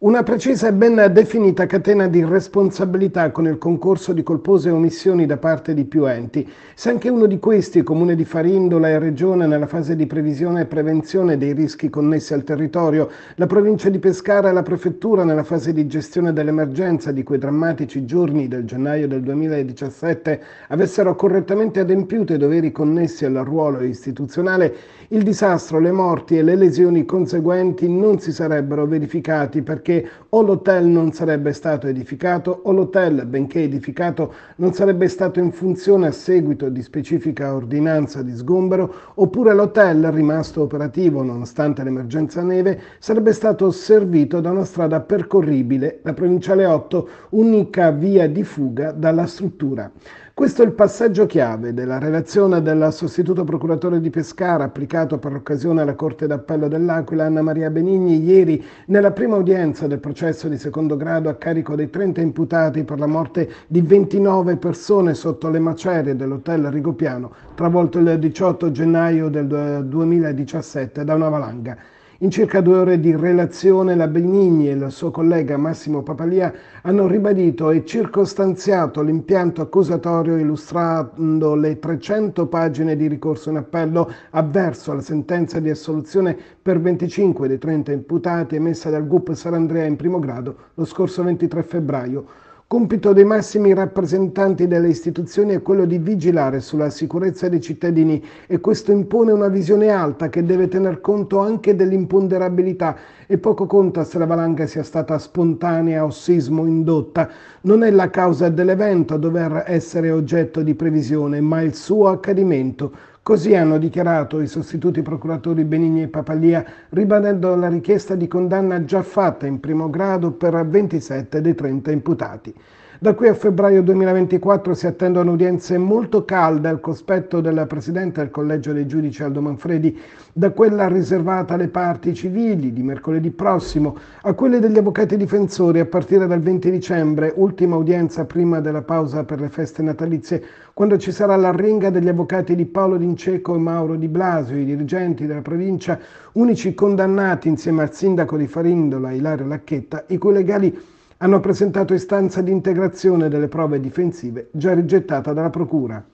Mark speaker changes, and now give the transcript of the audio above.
Speaker 1: Una precisa e ben definita catena di responsabilità con il concorso di colpose omissioni da parte di più enti. Se anche uno di questi, Comune di Farindola e Regione, nella fase di previsione e prevenzione dei rischi connessi al territorio, la provincia di Pescara e la prefettura nella fase di gestione dell'emergenza di quei drammatici giorni del gennaio del 2017 avessero correttamente adempiuto i doveri connessi al ruolo istituzionale, il disastro, le morti e le lesioni conseguenti non si sarebbero verificati perché perché o l'hotel non sarebbe stato edificato o l'hotel, benché edificato, non sarebbe stato in funzione a seguito di specifica ordinanza di sgombero, oppure l'hotel, rimasto operativo nonostante l'emergenza neve, sarebbe stato servito da una strada percorribile, la provinciale 8, unica via di fuga dalla struttura. Questo è il passaggio chiave della relazione del sostituto procuratore di Pescara applicato per l'occasione alla Corte d'Appello dell'Aquila Anna Maria Benigni ieri nella prima udienza del processo di secondo grado a carico dei 30 imputati per la morte di 29 persone sotto le macerie dell'hotel Rigopiano travolto il 18 gennaio del 2017 da una valanga. In circa due ore di relazione la Benigni e il suo collega Massimo Papalia hanno ribadito e circostanziato l'impianto accusatorio illustrando le 300 pagine di ricorso in appello avverso alla sentenza di assoluzione per 25 dei 30 imputati emessa dal GUP Sarandrea in primo grado lo scorso 23 febbraio. Compito dei massimi rappresentanti delle istituzioni è quello di vigilare sulla sicurezza dei cittadini e questo impone una visione alta che deve tener conto anche dell'imponderabilità e poco conta se la valanga sia stata spontanea o sismo indotta. Non è la causa dell'evento a dover essere oggetto di previsione, ma il suo accadimento. Così hanno dichiarato i sostituti procuratori Benigni e Papalia, ribadendo la richiesta di condanna già fatta in primo grado per 27 dei 30 imputati. Da qui a febbraio 2024 si attendono udienze molto calde al cospetto del Presidente del Collegio dei Giudici Aldo Manfredi, da quella riservata alle parti civili di mercoledì prossimo a quelle degli avvocati difensori a partire dal 20 dicembre, ultima udienza prima della pausa per le feste natalizie, quando ci sarà l'arringa degli avvocati di Paolo D'Inceco e Mauro Di Blasio, i dirigenti della provincia, unici condannati insieme al sindaco di Farindola, Ilario Lacchetta, i cui legali hanno presentato istanza di integrazione delle prove difensive già rigettata dalla Procura.